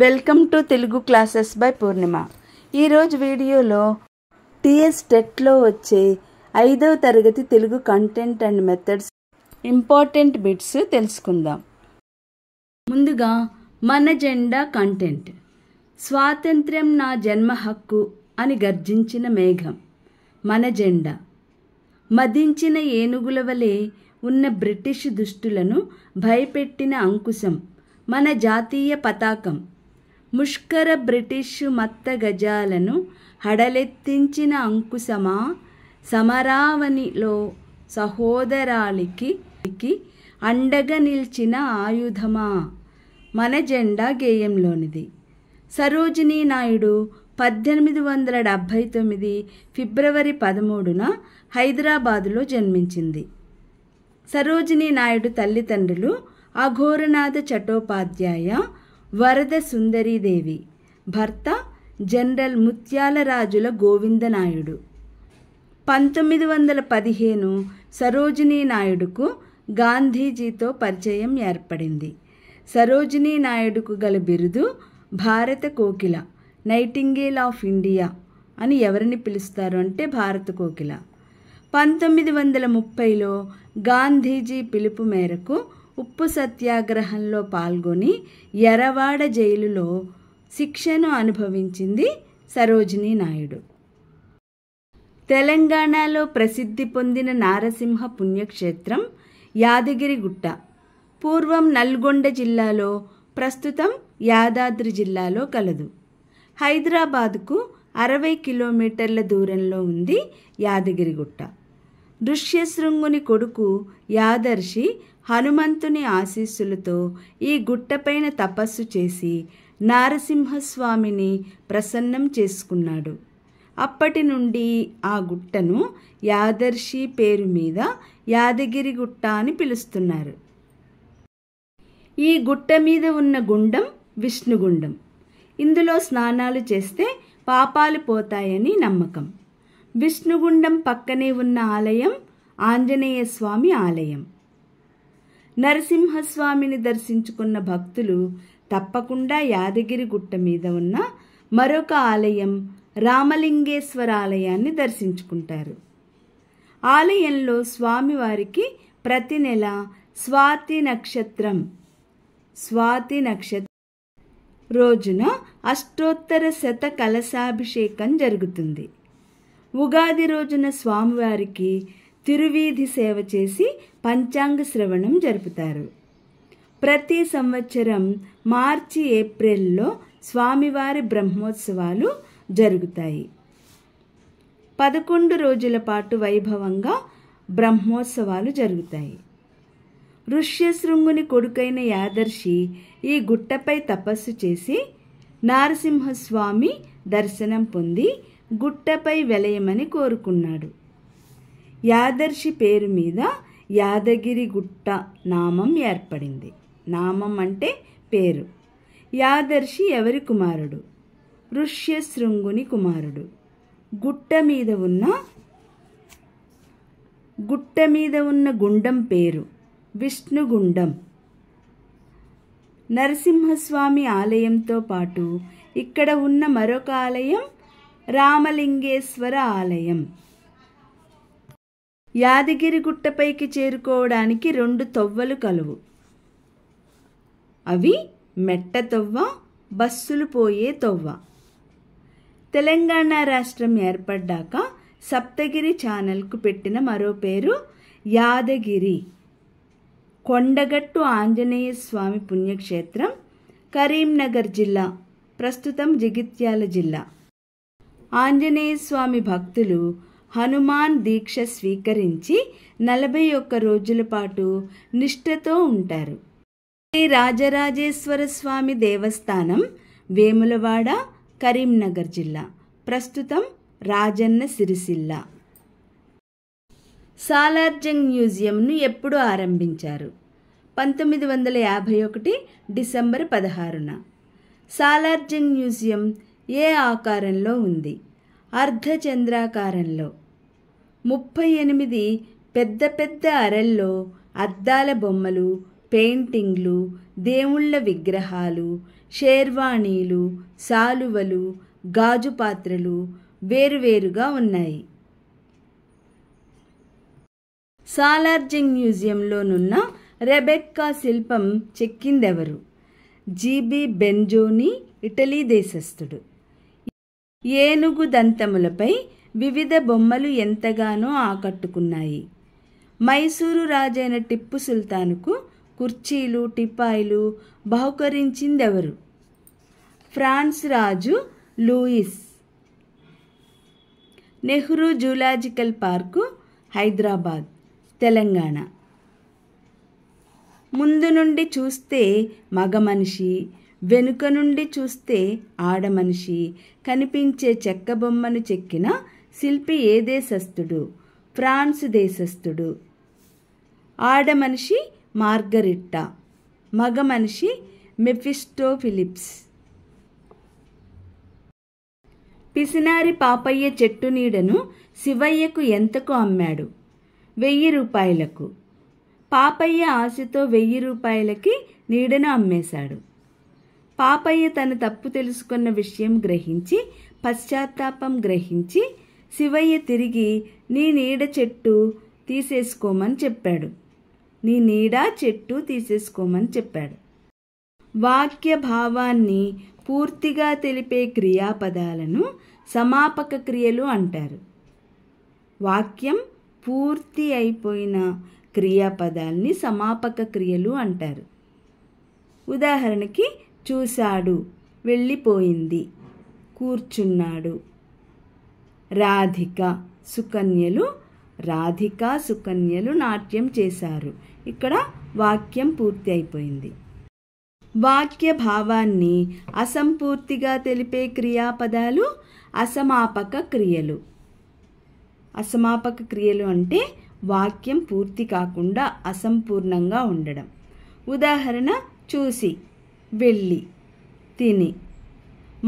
welcome to Telugu classes by Purnima ఈరోజు వీడియోలో TS టెట్లో వచ్చే ఐదవ తరగతి Telugu content and methods important bits తెలుసుకుందాం ముందుగా మన జెండా కంటెంట్ స్వాతంత్ర్యం నా జన్మ హక్కు అని గర్జించిన మేఘం మన జెండా మదించిన ఏనుగుల వలె ఉన్న బ్రిటిష్ దుష్టులను భయపెట్టిన అంకుశం మన జాతీయ పతాకం ముష్కర బ్రిటిషు మత్త గజాలను హడలెత్తించిన అంకుశమా సమరావనిలో సహోదరాలికి అండగా నిలిచిన ఆయుధమా మన జెండా గేయంలోనిది సరోజిని నాయుడు పద్దెనిమిది వందల డెబ్భై తొమ్మిది ఫిబ్రవరి పదమూడున హైదరాబాదులో జన్మించింది సరోజిని నాయుడు తల్లిదండ్రులు అఘోరనాథ చటోపాధ్యాయ వరద సుందరీదేవి భర్త జనరల్ ముత్యాలరాజుల గోవిందనాయుడు పంతొమ్మిది వందల పదిహేను సరోజినీ నాయుడుకు గాంధీజీతో పరిచయం ఏర్పడింది సరోజినీ నాయుడుకు గల బిరుదు భారత కోకిల నైటింగేల్ ఆఫ్ ఇండియా అని ఎవరిని పిలుస్తారు అంటే భారత కోకిల పంతొమ్మిది వందల ముప్పైలో గాంధీజీ పిలుపు మేరకు ఉప్పు సత్యాగ్రహంలో పాల్గొని ఎరవాడ జైలులో శిక్షను అనుభవించింది సరోజిని నాయుడు తెలంగాణలో ప్రసిద్ధి పొందిన నారసింహ పుణ్యక్షేత్రం యాదగిరిగుట్ట పూర్వం నల్గొండ జిల్లాలో ప్రస్తుతం యాదాద్రి జిల్లాలో కలదు హైదరాబాదుకు అరవై కిలోమీటర్ల దూరంలో ఉంది యాదగిరిగుట్ట దృశ్యశృంగుని కొడుకు యాదర్శి హనుమంతుని ఆశీస్సులతో ఈ గుట్టపైన తపస్సు చేసి నారసింహస్వామిని ప్రసన్నం చేసుకున్నాడు అప్పటి నుండి ఆ గుట్టను యాదర్శి పేరు మీద యాదగిరి గుట్ట అని పిలుస్తున్నారు ఈ గుట్ట మీద ఉన్న గుండం విష్ణుగుండం ఇందులో స్నానాలు చేస్తే పాపాలు పోతాయని నమ్మకం విష్ణుగుండం పక్కనే ఉన్న ఆలయం ఆంజనేయ స్వామి ఆలయం నరసింహస్వామిని దర్శించుకున్న భక్తులు తప్పకుండా యాదగిరి గుట్ట మీద ఉన్న మరొక ఆలయం రామలింగేశ్వర ఆలయాన్ని దర్శించుకుంటారు ఆలయంలో స్వామివారికి ప్రతి నెల స్వాతి నక్షత్రం స్వాతి నక్షత్రం రోజున అష్టోత్తర శత కలశాభిషేకం జరుగుతుంది ఉగాది రోజున స్వామివారికి తిరువీధి సేవ చేసి పంచాంగ శ్రవణం జరుపుతారు ప్రతి సంవత్సరం మార్చి ఏప్రిల్లో స్వామివారి బ్రహ్మోత్సవాలు జరుగుతాయి పదకొండు రోజుల పాటు వైభవంగా బ్రహ్మోత్సవాలు జరుగుతాయి ఋష్యశృంగుని కొడుకైన యాదర్శి ఈ గుట్టపై తపస్సు చేసి నారసింహస్వామి దర్శనం పొంది గుట్టపై వెలయమని కోరుకున్నాడు యాదర్శి పేరు మీద యాదగిరిగుట్ట నామం ఏర్పడింది నామం అంటే పేరు యాదర్శి ఎవరి కుమారుడు ఋష్యశృంగుని కుమారుడు గుట్ట మీద ఉన్న గుట్ట మీద ఉన్న గుండం పేరు విష్ణుగుండం నరసింహస్వామి ఆలయంతో పాటు ఇక్కడ ఉన్న మరొక ఆలయం రామలింగేశ్వర ఆలయం యాదగిరిగుట్టపైకి చేరుకోవడానికి రెండు తొవ్వలు కలవు అవి మెట్ట తొవ్వ బస్సులు పోయే తొవ్వ తెలంగాణ రాష్ట్రం ఏర్పడ్డాక సప్తగిరి ఛానల్కు పెట్టిన మరో పేరు యాదగిరి కొండగట్టు ఆంజనేయ స్వామి పుణ్యక్షేత్రం కరీంనగర్ జిల్లా ప్రస్తుతం జగిత్యాల జిల్లా ఆంజనేయ స్వామి భక్తులు హనుమాన్ దీక్ష స్వీకరించి నలభై ఒక్క రోజుల పాటు నిష్ఠతో ఉంటారు శ్రీ రాజరాజేశ్వర స్వామి దేవస్థానం వేములవాడ కరీంనగర్ జిల్లా ప్రస్తుతం రాజన్న సిరిసిల్ల సాలార్జంగ్ మ్యూజియంను ఎప్పుడు ఆరంభించారు పంతొమ్మిది వందల యాభై ఒకటి డిసెంబర్ పదహారున సాలార్జంగ్ మ్యూజియం ఏ ఆకారంలో ఉంది అర్ధచంద్రాకారంలో ముప్పై ఎనిమిది పెద్ద పెద్ద అరల్లో అద్దాల బొమ్మలు పెయింటింగ్లు దేవుళ్ళ విగ్రహాలు షేర్వాణీలు సాలువలు గాజు పాత్రలు వేరువేరుగా ఉన్నాయి సాలార్జింగ్ మ్యూజియంలోనున్న రెబెక్కా శిల్పం చెక్కిందెవరు జీబి బెంజోని ఇటలీ దేశస్థుడు ఏనుగు దంతములపై వివిధ బొమ్మలు ఎంతగానో ఆకట్టుకున్నాయి మైసూరు రాజైన టిప్పు సుల్తాన్కు కుర్చీలు టిపాయిలు బహుకరించిందెవరు ఫ్రాన్స్ రాజు Louis Nehru zoological park Hyderabad Telangana ముందు నుండి చూస్తే మగ మనిషి వెనుక నుండి చూస్తే ఆడమనిషి కనిపించే చెక్క బొమ్మను చెక్కిన శిల్పి ఏ దేశస్థుడు ఫ్రాన్స్ దేశస్థుడు ఆడమనిషి మార్గరిట్టా మగ మనిషి మెఫిస్టో ఫిలిప్స్ పిసినారి పాపయ్య చెట్టు నీడను శివయ్యకు ఎంతకు అమ్మాడు వెయ్యి రూపాయలకు పాపయ్య ఆశతో వెయ్యి రూపాయలకి నీడను అమ్మేశాడు పాపయ్య తన తప్పు తెలుసుకున్న విషయం గ్రహించి పశ్చాత్తాపం గ్రహించి శివయ్య తిరిగి నీ నీడ చెట్టు తీసేసుకోమని చెప్పాడు నీ నీడ చెట్టు తీసేసుకోమని చెప్పాడు వాక్య భావాన్ని పూర్తిగా తెలిపే క్రియాపదాలను సమాపక క్రియలు అంటారు వాక్యం పూర్తి అయిపోయిన క్రియాపదాల్ని సమాపక క్రియలు అంటారు ఉదాహరణకి చూశాడు వెళ్ళిపోయింది కూర్చున్నాడు రాధిక సుకన్యలు రాధిక సుకన్యలు నాట్యం చేశారు ఇక్కడ వాక్యం పూర్తి అయిపోయింది వాక్య భావాన్ని అసంపూర్తిగా తెలిపే క్రియాపదాలు అసమాపక క్రియలు అసమాపక క్రియలు అంటే వాక్యం పూర్తి కాకుండా అసంపూర్ణంగా ఉండడం ఉదాహరణ చూసి వెళ్ళి తిని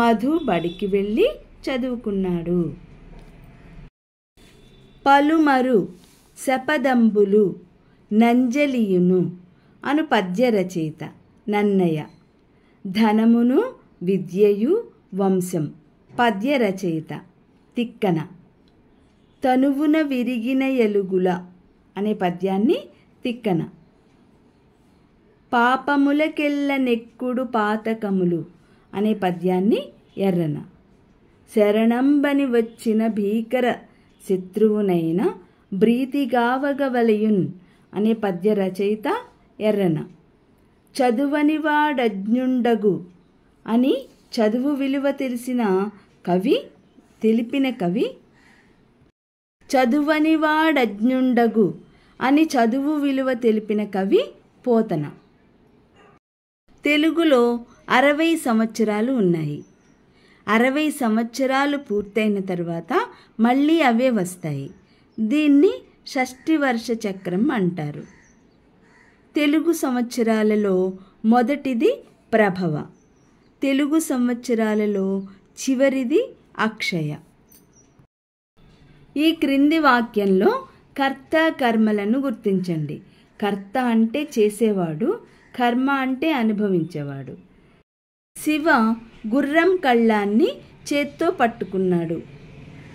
మధు బడికి వెళ్ళి చదువుకున్నాడు పలుమరు శపదంబులు నంజలియును అను పద్యరచయిత నన్నయ్య ధనమును విద్యయు వంశం పద్యరచయిత తిక్కన తనువున విరిగిన ఎలుగుల అనే పద్యాన్ని తిక్కన పాపములకెళ్ళ నెక్కుడు పాతకములు అనే పద్యాన్ని ఎర్రన శరణంబని వచ్చిన భీకర శత్రువునైన బ్రీతిగావగవలయున్ అనే పద్య రచయిత ఎర్రన చదువని వాడజ్ఞుండగు అని చదువు విలువ తెలిసిన కవి తెలిపిన కవి చదువని వాడజ్ఞుండగు అని చదువు విలువ తెలిపిన కవి పోతన తెలుగులో అరవై సంవత్సరాలు ఉన్నాయి అరవై సంవత్సరాలు పూర్తయిన తర్వాత మళ్ళీ అవే వస్తాయి దీన్ని షష్ఠి వర్ష చక్రం అంటారు తెలుగు సంవత్సరాలలో మొదటిది ప్రభవ తెలుగు సంవత్సరాలలో చివరిది అక్షయ ఈ క్రింది వాక్యంలో కర్త కర్మలను గుర్తించండి కర్త అంటే చేసేవాడు కర్మ అంటే అనుభవించేవాడు శివ గుర్రం కళ్ళాన్ని చేత్తో పట్టుకున్నాడు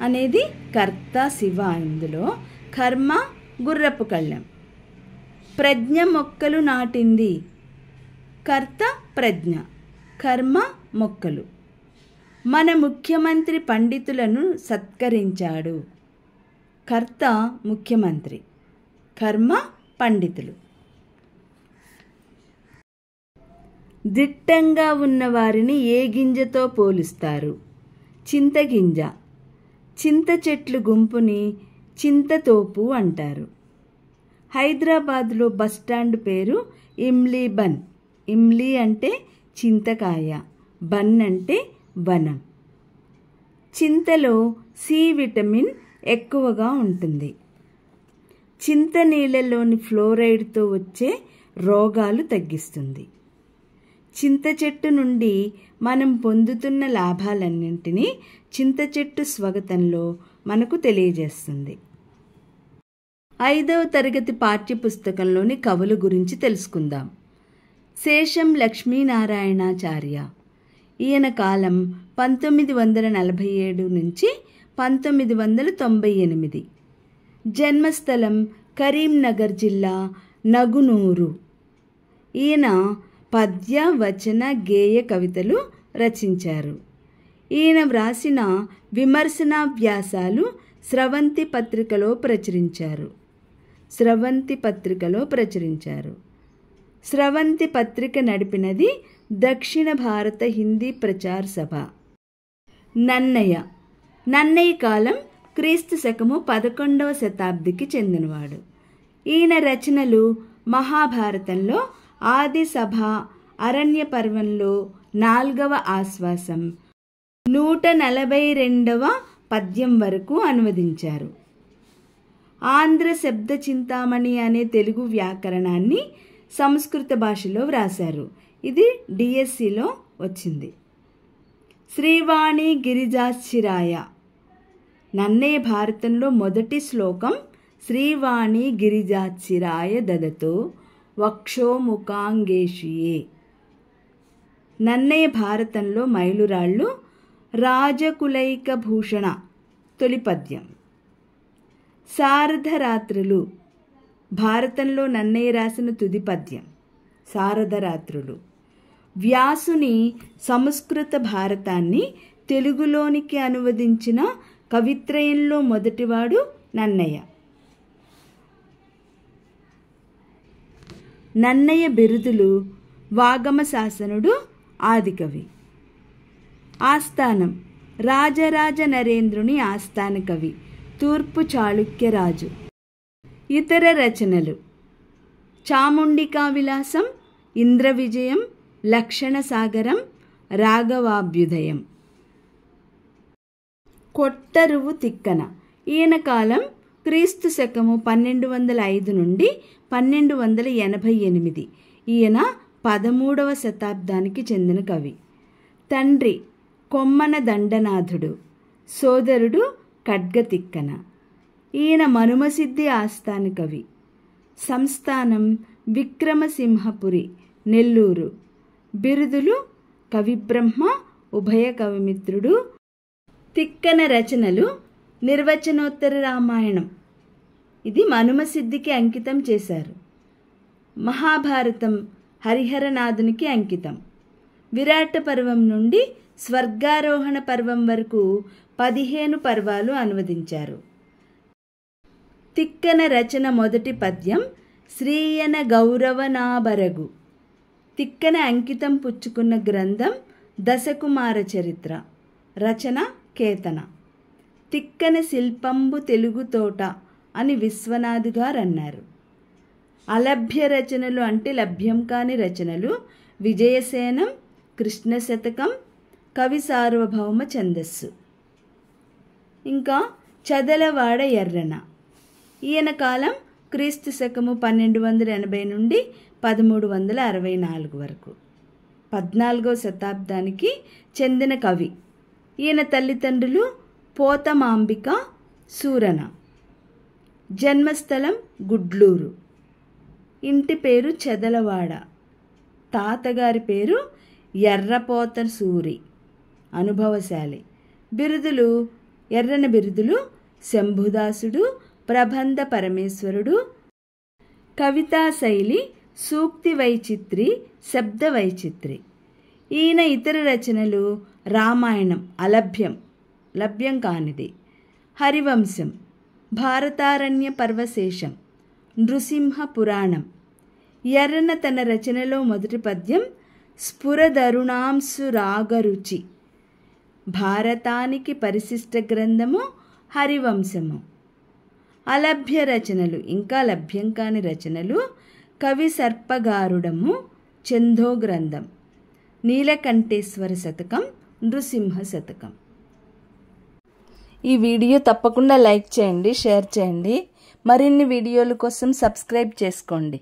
అనేది కర్త శివ ఇందులో కర్మ గుర్రపు కళ్ళం ప్రజ్ఞ మొక్కలు నాటింది కర్త ప్రజ్ఞ కర్మ మొక్కలు మన ముఖ్యమంత్రి పండితులను సత్కరించాడు కర్త ముఖ్యమంత్రి కర్మ పండితులు దిట్టంగా ఉన్న వారిని ఏ గింజతో పోలుస్తారు చింతగింజ చింత చెట్లు గుంపుని చింతతోపు అంటారు హైదరాబాద్లో బస్టాండ్ పేరు ఇమ్లీ బన్ ఇమ్లీ అంటే చింతకాయ బన్ అంటే వనం చింతలో సి విటమిన్ ఎక్కువగా ఉంటుంది చింత నీళ్ళలోని ఫ్లోరైడ్తో వచ్చే రోగాలు తగ్గిస్తుంది చింత చెట్టు నుండి మనం పొందుతున్న లాభాలన్నింటినీ చింత చెట్టు స్వాగతంలో మనకు తెలియజేస్తుంది ఐదవ తరగతి పాఠ్యపుస్తకంలోని కవుల గురించి తెలుసుకుందాం శేషం లక్ష్మీనారాయణాచార్య ఈయన కాలం పంతొమ్మిది వందల నలభై ఏడు నుంచి పంతొమ్మిది వందల తొంభై ఎనిమిది జన్మస్థలం కరీంనగర్ జిల్లా నగునూరు ఈయన పద్య వచన గేయ కవితలు రచించారు ఈయన వ్రాసిన విమర్శన వ్యాసాలు స్రవంతి పత్రికలో ప్రచురించారు స్రవంతి పత్రికలో ప్రచురించారు స్రవంతి పత్రిక నడిపినది దక్షిణ భారత హిందీ ప్రచార సభ నన్నయ్య నన్నయ్య కాలం క్రీస్తు శకము పదకొండవ శతాబ్దికి చెందినవాడు ఈయన రచనలు మహాభారతంలో ఆది సభ అరణ్య పర్వంలో నాల్గవ ఆశ్వాసం నూట నలభై రెండవ పద్యం వరకు అనువదించారు ఆంధ్ర శబ్ద చింతామణి అనే తెలుగు వ్యాకరణాన్ని సంస్కృత భాషలో వ్రాశారు ఇది డిఎస్సిలో వచ్చింది శ్రీవాణి గిరిజాశ్చిరాయ నన్నే భారతంలో మొదటి శ్లోకం శ్రీవాణి గిరిజాచిరాయ దదతో వక్షోముఖాంగేషియే నన్నయ్య భారతంలో మైలురాళ్ళు రాజకులైక భూషణ తొలి పద్యం శారధరాత్రులు భారతంలో నన్నయ్య రాసిన తుది పద్యం శారదరాత్రులు వ్యాసుని సంస్కృత భారతాన్ని తెలుగులోనికి అనువదించిన కవిత్రయంలో మొదటివాడు నన్నయ్య నన్నయ్య బిరుదులు వాగమ శాసనుడు ఆదికవి ఆస్థానం రాజరాజ నరేంద్రుని ఆస్థాన కవి తూర్పు చాళుక్య రాజు ఇతర రచనలు చాముండికా విలాసం ఇంద్ర విజయం లక్షణ సాగరం రాఘవాభ్యుదయం కొట్టరువు తిక్కన ఈయన కాలం క్రీస్తు శకము పన్నెండు వందల ఐదు నుండి పన్నెండు వందల ఎనభై ఎనిమిది ఈయన పదమూడవ శతాబ్దానికి చెందిన కవి తండ్రి కొమ్మన దండనాథుడు సోదరుడు ఖడ్గతిక్కన ఈయన మనుమసిద్ధి ఆస్థాన కవి సంస్థానం విక్రమసింహపురి నెల్లూరు బిరుదులు కవిబ్రహ్మ ఉభయ కవిమిత్రుడు తిక్కన రచనలు నిర్వచనోత్తర రామాయణం ఇది మనుమసిద్ధికి అంకితం చేశారు మహాభారతం హరిహరనాథునికి అంకితం విరాట పర్వం నుండి స్వర్గారోహణ పర్వం వరకు పదిహేను పర్వాలు అనువదించారు తిక్కన రచన మొదటి పద్యం శ్రీయన గౌరవనాభరగు తిక్కన అంకితం పుచ్చుకున్న గ్రంథం దశకుమార చరిత్ర రచన కేతన తిక్కన శిల్పంబు తెలుగు తోట అని విశ్వనాథ్ గారు అన్నారు అలభ్య రచనలు అంటే లభ్యం కాని రచనలు విజయసేనం కృష్ణ శతకం కవి సార్వభౌమ ఛందస్సు ఇంకా చదలవాడ ఎర్రన ఈయన కాలం క్రీస్తు శకము పన్నెండు వందల ఎనభై నుండి పదమూడు వందల అరవై నాలుగు వరకు పద్నాలుగో శతాబ్దానికి చెందిన కవి ఈయన తల్లిదండ్రులు పోతమాంబిక సూరన జన్మస్థలం గుడ్లూరు ఇంటి పేరు చెదలవాడ తాతగారి పేరు ఎర్రపోత సూరి అనుభవశాలి బిరుదులు ఎర్రన బిరుదులు శంభుదాసుడు ప్రబంధ పరమేశ్వరుడు కవితా శైలి సూక్తి వైచిత్రి శబ్ద వైచిత్రి ఈయన ఇతర రచనలు రామాయణం అలభ్యం లభ్యం కానిది హరివంశం భారతారణ్య పర్వశేషం నృసింహ పురాణం ఎర్రన తన రచనలో మొదటి పద్యం స్ఫురదరుణాంశురాగరుచి భారతానికి పరిశిష్ట గ్రంథము హరివంశము అలభ్య రచనలు ఇంకా లభ్యం కాని రచనలు కవి సర్పగారుడము చందో గ్రంథం నీలకంఠేశ్వర శతకం నృసింహ శతకం ఈ వీడియో తప్పకుండా లైక్ చేయండి షేర్ చేయండి మరిన్ని వీడియోల కోసం సబ్స్క్రైబ్ చేసుకోండి